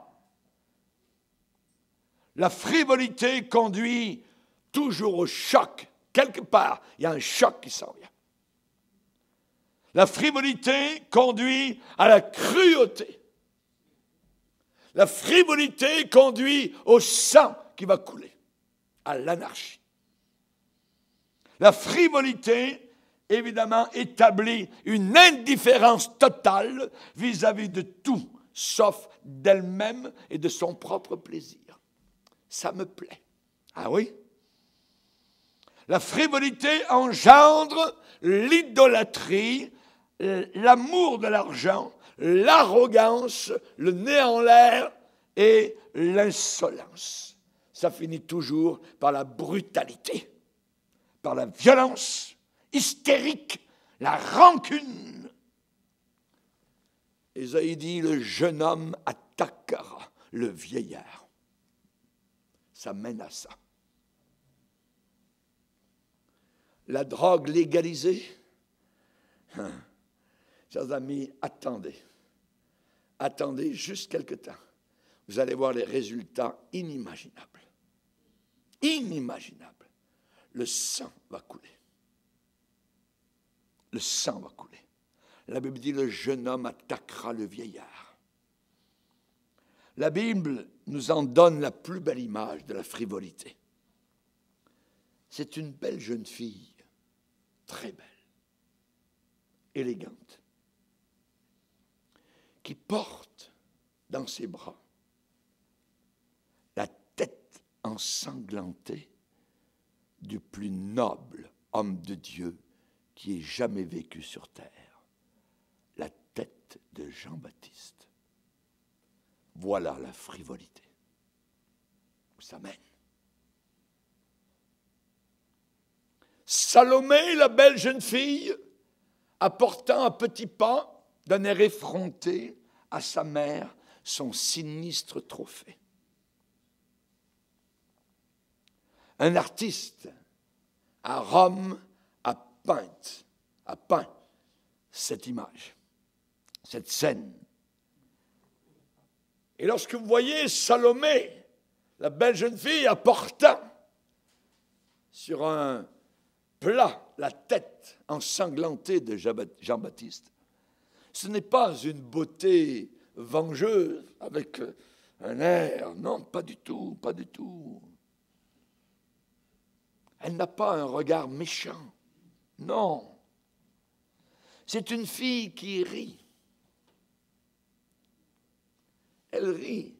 La frivolité conduit toujours au choc. Quelque part, il y a un choc qui s'en vient. La frivolité conduit à la cruauté. La frivolité conduit au sang qui va couler, à l'anarchie. La frivolité, évidemment, établit une indifférence totale vis-à-vis -vis de tout, sauf d'elle-même et de son propre plaisir. Ça me plaît. Ah oui la frivolité engendre l'idolâtrie, l'amour de l'argent, l'arrogance, le nez en l'air et l'insolence. Ça finit toujours par la brutalité, par la violence hystérique, la rancune. Et dit, le jeune homme attaquera le vieillard. Ça mène à ça. la drogue légalisée. Hein. Chers amis, attendez. Attendez juste quelques temps. Vous allez voir les résultats inimaginables. Inimaginables. Le sang va couler. Le sang va couler. La Bible dit le jeune homme attaquera le vieillard. La Bible nous en donne la plus belle image de la frivolité. C'est une belle jeune fille très belle, élégante, qui porte dans ses bras la tête ensanglantée du plus noble homme de Dieu qui ait jamais vécu sur terre, la tête de Jean-Baptiste. Voilà la frivolité. Ça mène. Salomé, la belle jeune fille, apportant un petit pas d'un air effronté à sa mère son sinistre trophée. Un artiste à Rome a peint, a peint cette image, cette scène. Et lorsque vous voyez Salomé, la belle jeune fille, apportant sur un voilà la tête ensanglantée de Jean-Baptiste. Ce n'est pas une beauté vengeuse avec euh, un air, non, pas du tout, pas du tout. Elle n'a pas un regard méchant, non. C'est une fille qui rit. Elle rit.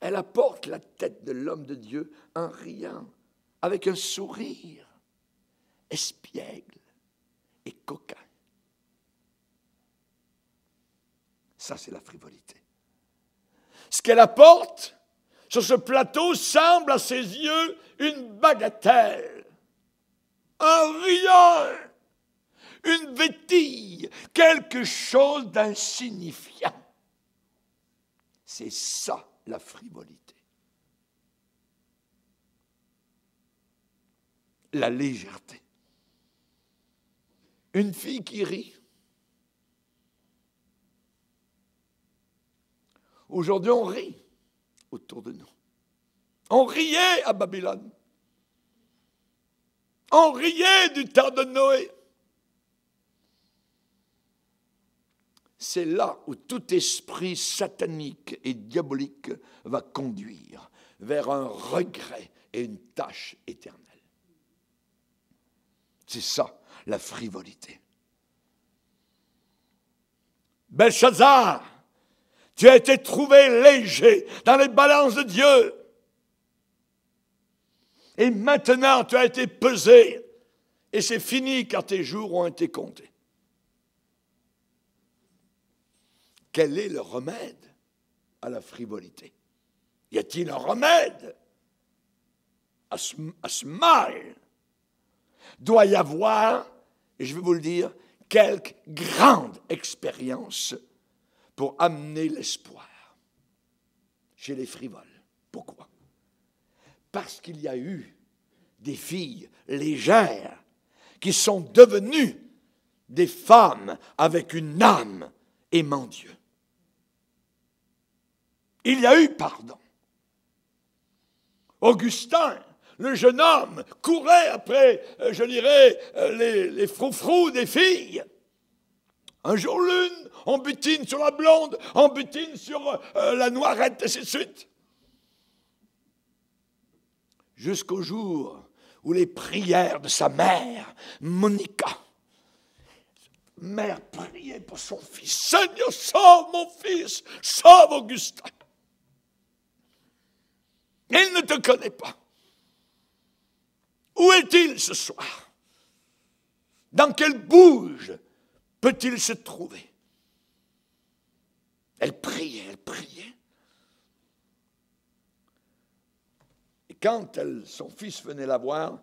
Elle apporte la tête de l'homme de Dieu en riant, avec un sourire espiègle et coquin. Ça, c'est la frivolité. Ce qu'elle apporte sur ce plateau semble à ses yeux une bagatelle, un rien, une vétille, quelque chose d'insignifiant. C'est ça la frivolité. La légèreté. Une fille qui rit. Aujourd'hui, on rit autour de nous. On riait à Babylone. On riait du temps de Noé. C'est là où tout esprit satanique et diabolique va conduire vers un regret et une tâche éternelle. C'est ça la frivolité. Belshazzar, tu as été trouvé léger dans les balances de Dieu. Et maintenant, tu as été pesé. Et c'est fini car tes jours ont été comptés. Quel est le remède à la frivolité Y a-t-il un remède à ce, à ce mal Doit y avoir et je vais vous le dire, quelque grande expérience pour amener l'espoir chez les frivoles. Pourquoi? Parce qu'il y a eu des filles légères qui sont devenues des femmes avec une âme aimant Dieu. Il y a eu pardon. Augustin, le jeune homme courait après, euh, je dirais, euh, les, les froufrous des filles. Un jour l'une, en butine sur la blonde, en butine sur euh, la noirette, et ainsi de suite. Jusqu'au jour où les prières de sa mère, Monica, mère priait pour son fils, Seigneur, sauve mon fils, sauve Augustin. Il ne te connaît pas. Où est-il ce soir Dans quelle bouge peut-il se trouver Elle priait, elle priait. Et quand son fils venait la voir,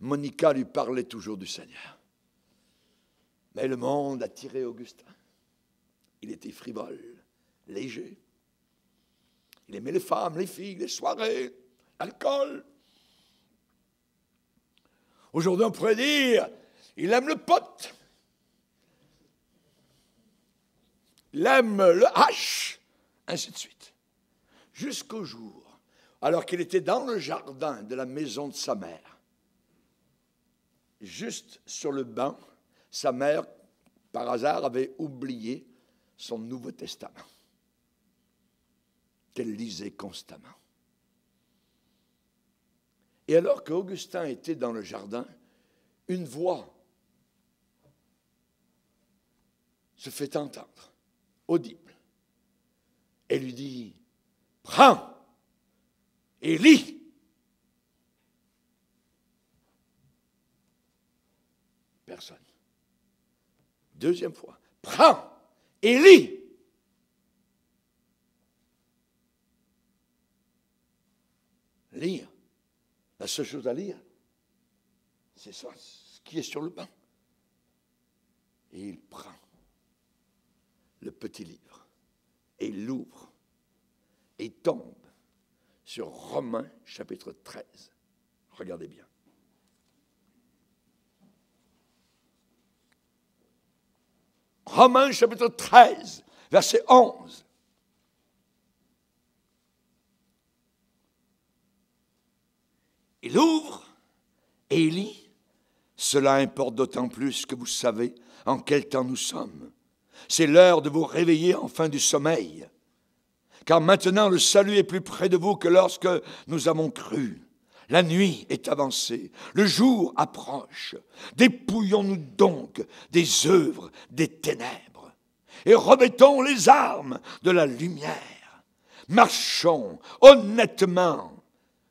Monica lui parlait toujours du Seigneur. Mais le monde attirait Augustin. Il était frivole, léger. Il aimait les femmes, les filles, les soirées, l'alcool. Aujourd'hui, on pourrait dire, il aime le pote. Il aime le hache, ainsi de suite. Jusqu'au jour, alors qu'il était dans le jardin de la maison de sa mère, juste sur le banc, sa mère, par hasard, avait oublié son Nouveau Testament qu'elle lisait constamment. Et alors qu'Augustin était dans le jardin, une voix se fait entendre, audible, Elle lui dit, prends et lis. Personne. Deuxième fois, prends et lis. Lire. La seule chose à lire, c'est ça, ce qui est sur le banc. Et il prend le petit livre et l'ouvre et tombe sur Romains chapitre 13. Regardez bien. Romains chapitre 13, verset 11. Il ouvre et il lit. Cela importe d'autant plus que vous savez en quel temps nous sommes. C'est l'heure de vous réveiller enfin du sommeil. Car maintenant le salut est plus près de vous que lorsque nous avons cru. La nuit est avancée, le jour approche. Dépouillons-nous donc des œuvres des ténèbres et remettons les armes de la lumière. Marchons honnêtement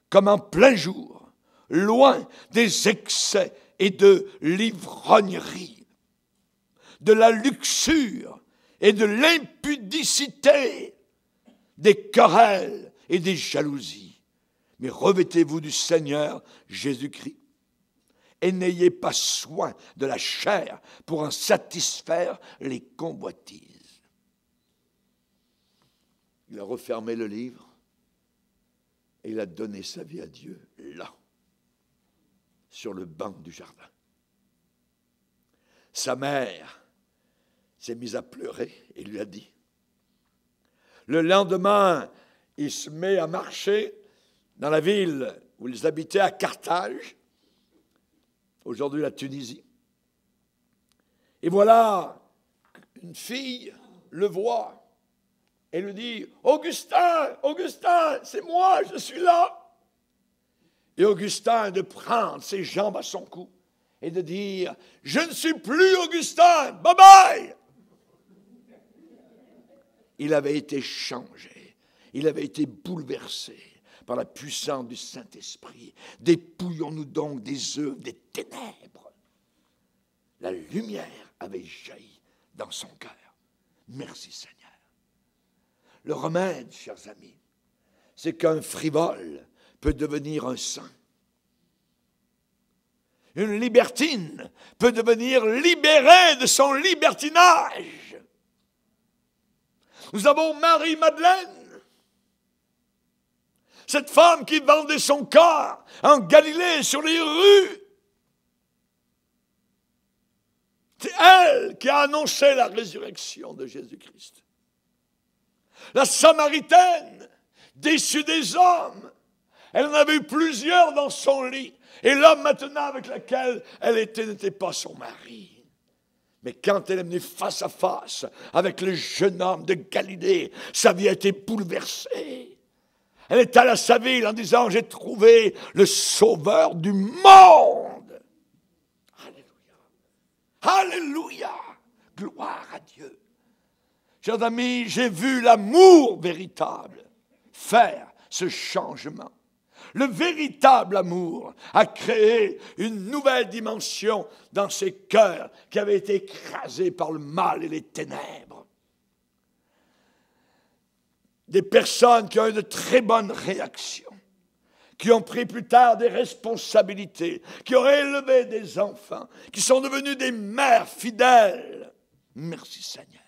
comme en plein jour loin des excès et de l'ivrognerie, de la luxure et de l'impudicité, des querelles et des jalousies. Mais revêtez-vous du Seigneur Jésus-Christ et n'ayez pas soin de la chair pour en satisfaire les convoitises. Il a refermé le livre et il a donné sa vie à Dieu là sur le banc du jardin. Sa mère s'est mise à pleurer et lui a dit. Le lendemain, il se met à marcher dans la ville où ils habitaient à Carthage, aujourd'hui la Tunisie. Et voilà, une fille le voit et lui dit, Augustin, Augustin, c'est moi, je suis là et Augustin de prendre ses jambes à son cou et de dire Je ne suis plus Augustin, bye bye Il avait été changé, il avait été bouleversé par la puissance du Saint-Esprit. Dépouillons-nous donc des œuvres des ténèbres. La lumière avait jailli dans son cœur. Merci Seigneur. Le remède, chers amis, c'est qu'un frivole peut devenir un saint. Une libertine peut devenir libérée de son libertinage. Nous avons Marie-Madeleine, cette femme qui vendait son corps en Galilée sur les rues. C'est elle qui a annoncé la résurrection de Jésus-Christ. La Samaritaine, déçue des hommes, elle en avait plusieurs dans son lit. Et l'homme maintenant avec lequel elle était n'était pas son mari. Mais quand elle est venue face à face avec le jeune homme de Galilée, sa vie a été bouleversée. Elle est allée à sa ville en disant, j'ai trouvé le sauveur du monde. Alléluia. Alléluia. Gloire à Dieu. Chers amis, j'ai vu l'amour véritable faire ce changement. Le véritable amour a créé une nouvelle dimension dans ces cœurs qui avaient été écrasés par le mal et les ténèbres. Des personnes qui ont eu de très bonnes réactions, qui ont pris plus tard des responsabilités, qui ont élevé des enfants, qui sont devenues des mères fidèles. Merci Seigneur.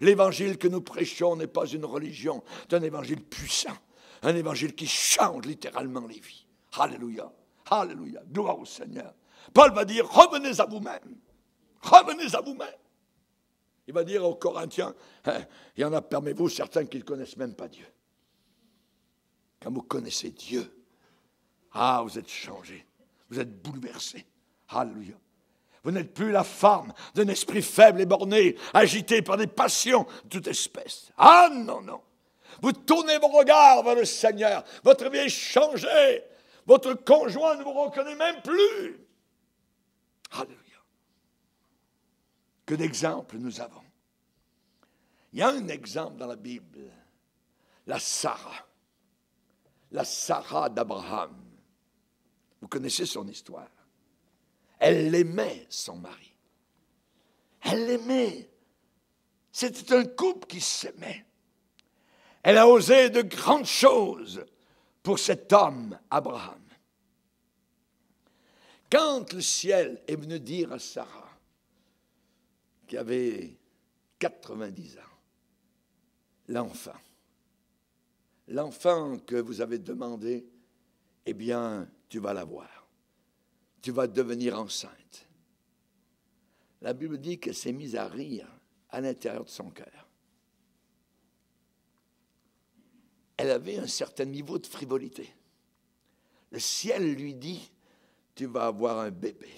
L'évangile que nous prêchons n'est pas une religion, c'est un évangile puissant un évangile qui change littéralement les vies. Alléluia. Alléluia. Gloire au Seigneur. Paul va dire, revenez à vous-même. Revenez à vous-même. Il va dire aux Corinthiens, hein, il y en a parmi vous certains qui ne connaissent même pas Dieu. Quand vous connaissez Dieu, ah, vous êtes changés, vous êtes bouleversés. Alléluia. Vous n'êtes plus la femme d'un esprit faible et borné, agité par des passions de toute espèce. Ah non, non. Vous tournez vos regards vers le Seigneur. Votre vie est changée. Votre conjoint ne vous reconnaît même plus. Alléluia. Que d'exemples nous avons. Il y a un exemple dans la Bible. La Sarah. La Sarah d'Abraham. Vous connaissez son histoire. Elle aimait son mari. Elle l'aimait. C'était un couple qui s'aimait. Elle a osé de grandes choses pour cet homme, Abraham. Quand le ciel est venu dire à Sarah, qui avait 90 ans, l'enfant, l'enfant que vous avez demandé, eh bien, tu vas l'avoir. Tu vas devenir enceinte. La Bible dit qu'elle s'est mise à rire à l'intérieur de son cœur. elle avait un certain niveau de frivolité. Le ciel lui dit, tu vas avoir un bébé.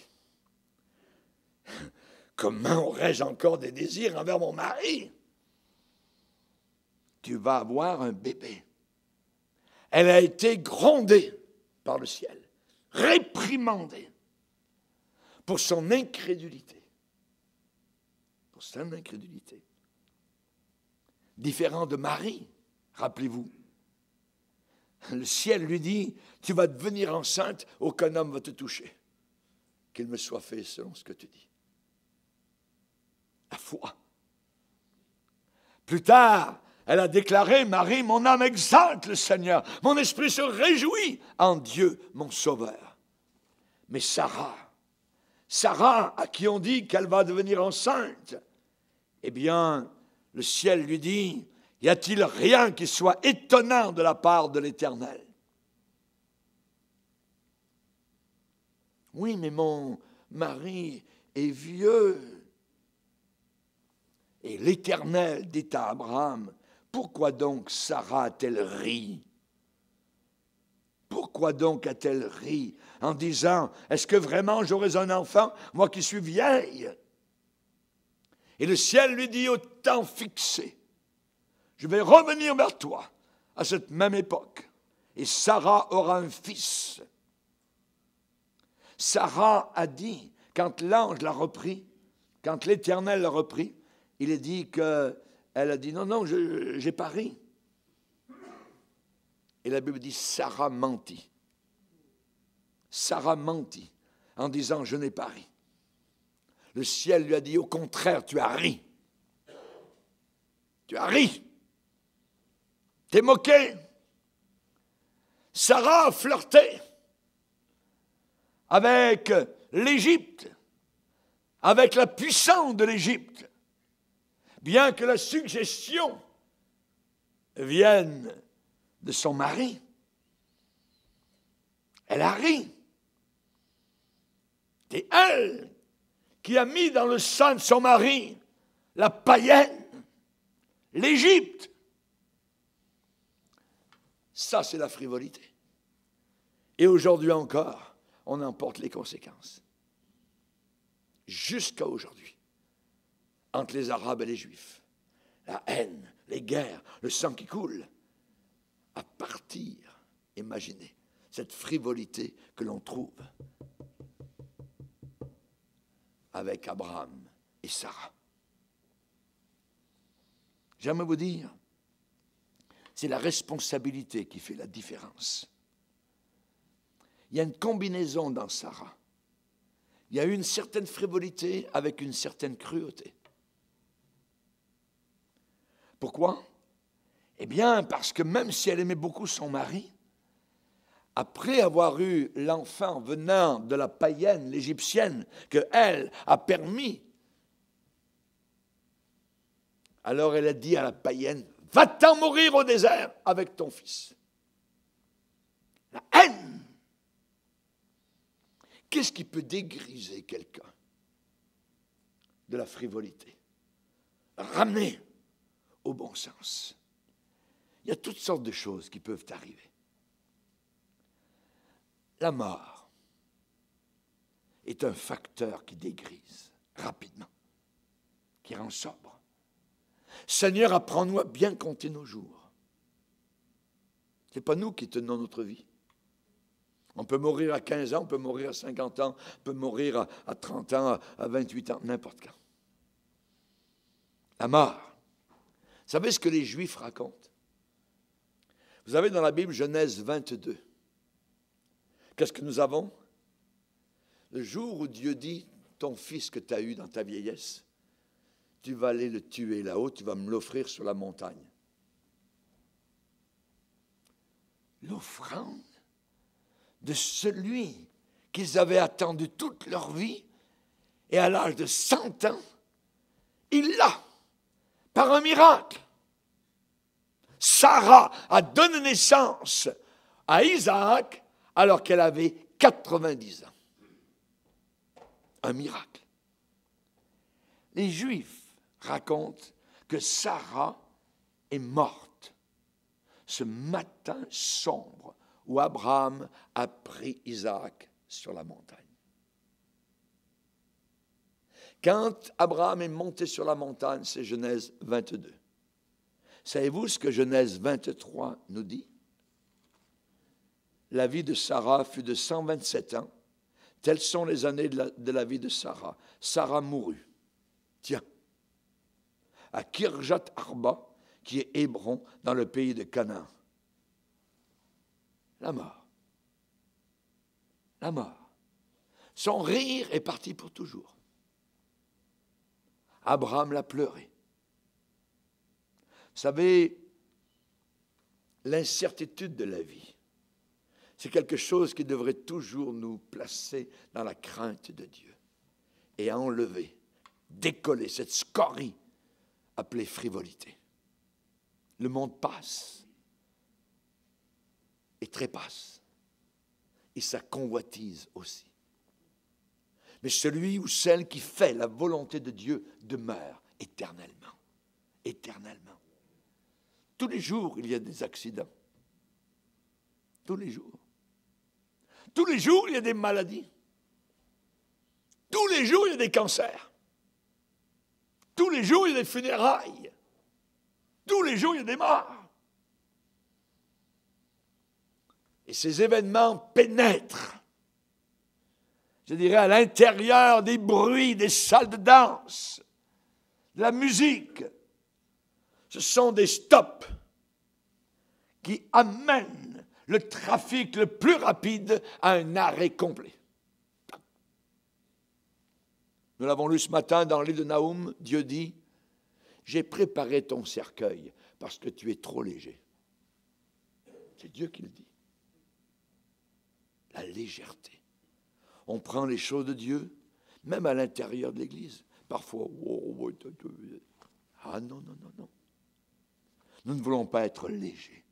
Comment aurais-je encore des désirs envers mon mari Tu vas avoir un bébé. Elle a été grondée par le ciel, réprimandée pour son incrédulité. Pour son incrédulité. Différent de Marie, rappelez-vous le ciel lui dit, tu vas devenir enceinte, aucun homme va te toucher. Qu'il me soit fait selon ce que tu dis. La foi. Plus tard, elle a déclaré, Marie, mon âme exalte le Seigneur, mon esprit se réjouit en Dieu, mon Sauveur. Mais Sarah, Sarah, à qui on dit qu'elle va devenir enceinte, eh bien, le ciel lui dit, y a-t-il rien qui soit étonnant de la part de l'Éternel Oui, mais mon mari est vieux. Et l'Éternel dit à Abraham, pourquoi donc Sarah a-t-elle ri Pourquoi donc a-t-elle ri en disant, est-ce que vraiment j'aurai un enfant, moi qui suis vieille Et le ciel lui dit au temps fixé, je vais revenir vers toi à cette même époque, et Sarah aura un fils. Sarah a dit, quand l'ange l'a repris, quand l'Éternel l'a repris, il est dit que elle a dit non, non, j'ai pari. Et la Bible dit Sarah mentit. Sarah mentit en disant je n'ai pas ri. Le ciel lui a dit au contraire, tu as ri. Tu as ri. T'es moqué. Sarah a flirté avec l'Égypte, avec la puissance de l'Égypte, bien que la suggestion vienne de son mari. Elle a ri. C'est elle qui a mis dans le sein de son mari la païenne, l'Égypte. Ça, c'est la frivolité. Et aujourd'hui encore, on emporte les conséquences. Jusqu'à aujourd'hui, entre les Arabes et les Juifs, la haine, les guerres, le sang qui coule, à partir, imaginez, cette frivolité que l'on trouve avec Abraham et Sarah. J'aimerais vous dire c'est la responsabilité qui fait la différence. Il y a une combinaison dans Sarah. Il y a une certaine frivolité avec une certaine cruauté. Pourquoi Eh bien, parce que même si elle aimait beaucoup son mari, après avoir eu l'enfant venant de la païenne, l'égyptienne, que elle a permis, alors elle a dit à la païenne, Va-t'en mourir au désert avec ton fils. La haine. Qu'est-ce qui peut dégriser quelqu'un de la frivolité Ramener au bon sens. Il y a toutes sortes de choses qui peuvent arriver. La mort est un facteur qui dégrise rapidement, qui rend sobre. Seigneur, apprends-nous à bien compter nos jours. Ce n'est pas nous qui tenons notre vie. On peut mourir à 15 ans, on peut mourir à 50 ans, on peut mourir à, 30 ans, à 28 ans, n'importe quand. La mort. Vous savez ce que les Juifs racontent Vous avez dans la Bible Genèse 22. Qu'est-ce que nous avons Le jour où Dieu dit, ton fils que tu as eu dans ta vieillesse, tu vas aller le tuer là-haut, tu vas me l'offrir sur la montagne. L'offrande de celui qu'ils avaient attendu toute leur vie, et à l'âge de 100 ans, il l'a, par un miracle. Sarah a donné naissance à Isaac alors qu'elle avait 90 ans. Un miracle. Les Juifs raconte que Sarah est morte ce matin sombre où Abraham a pris Isaac sur la montagne. Quand Abraham est monté sur la montagne, c'est Genèse 22. Savez-vous ce que Genèse 23 nous dit La vie de Sarah fut de 127 ans. Telles sont les années de la, de la vie de Sarah. Sarah mourut à Kirjat Arba, qui est Hébron, dans le pays de Canaan. La mort. La mort. Son rire est parti pour toujours. Abraham l'a pleuré. Vous savez, l'incertitude de la vie, c'est quelque chose qui devrait toujours nous placer dans la crainte de Dieu et enlever, décoller cette scorie appelé frivolité. Le monde passe et trépasse. Et ça convoitise aussi. Mais celui ou celle qui fait la volonté de Dieu demeure éternellement. Éternellement. Tous les jours, il y a des accidents. Tous les jours. Tous les jours, il y a des maladies. Tous les jours, il y a des cancers. Tous les jours, il y a des funérailles. Tous les jours, il y a des morts. Et ces événements pénètrent, je dirais, à l'intérieur des bruits, des salles de danse, de la musique. Ce sont des stops qui amènent le trafic le plus rapide à un arrêt complet. Nous l'avons lu ce matin dans l'île de Naoum, Dieu dit, j'ai préparé ton cercueil parce que tu es trop léger. C'est Dieu qui le dit. La légèreté. On prend les choses de Dieu, même à l'intérieur de l'Église. Parfois, oh, oh, oh, ah non, non, non, non. Nous ne voulons pas être légers.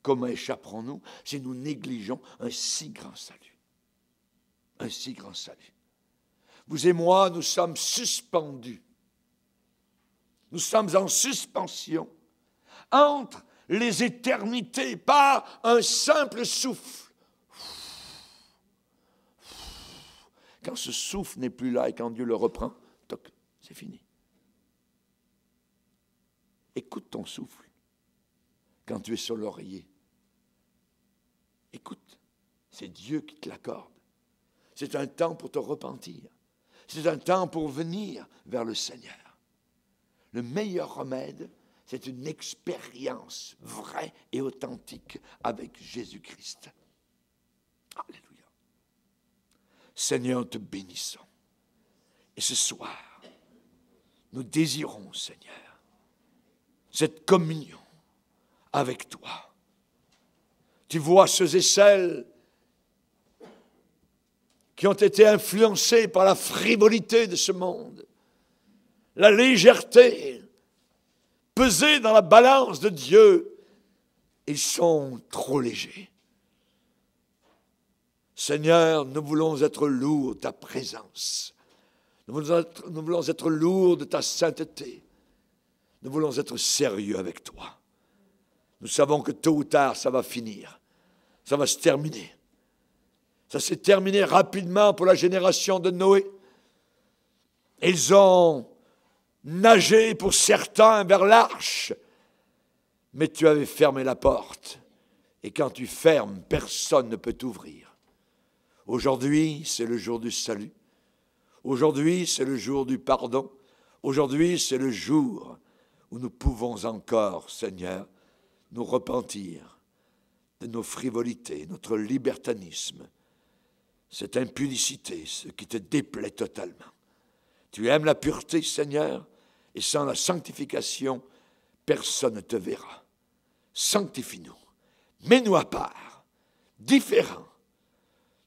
Comment échapperons-nous si nous négligeons un si grand salut Un si grand salut. Vous et moi, nous sommes suspendus. Nous sommes en suspension entre les éternités par un simple souffle. Quand ce souffle n'est plus là et quand Dieu le reprend, toc, c'est fini. Écoute ton souffle quand tu es sur l'oreiller. Écoute, c'est Dieu qui te l'accorde. C'est un temps pour te repentir c'est un temps pour venir vers le Seigneur. Le meilleur remède, c'est une expérience vraie et authentique avec Jésus-Christ. Alléluia. Seigneur, te bénissons. Et ce soir, nous désirons, Seigneur, cette communion avec toi. Tu vois ceux et celles qui ont été influencés par la frivolité de ce monde, la légèreté, pesée dans la balance de Dieu, ils sont trop légers. Seigneur, nous voulons être lourds de ta présence. nous voulons être lourds de ta sainteté. Nous voulons être sérieux avec toi. Nous savons que tôt ou tard, ça va finir. Ça va se terminer. Ça s'est terminé rapidement pour la génération de Noé. Ils ont nagé pour certains vers l'arche, mais tu avais fermé la porte. Et quand tu fermes, personne ne peut t'ouvrir. Aujourd'hui, c'est le jour du salut. Aujourd'hui, c'est le jour du pardon. Aujourd'hui, c'est le jour où nous pouvons encore, Seigneur, nous repentir de nos frivolités, notre libertanisme, cette impunicité, ce qui te déplaît totalement. Tu aimes la pureté, Seigneur, et sans la sanctification, personne ne te verra. Sanctifie-nous, mets-nous à part, différents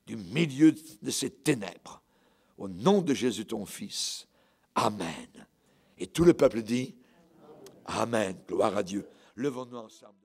du milieu de ces ténèbres. Au nom de Jésus ton Fils. Amen. Et tout le peuple dit Amen. Gloire à Dieu. Levons-nous ensemble.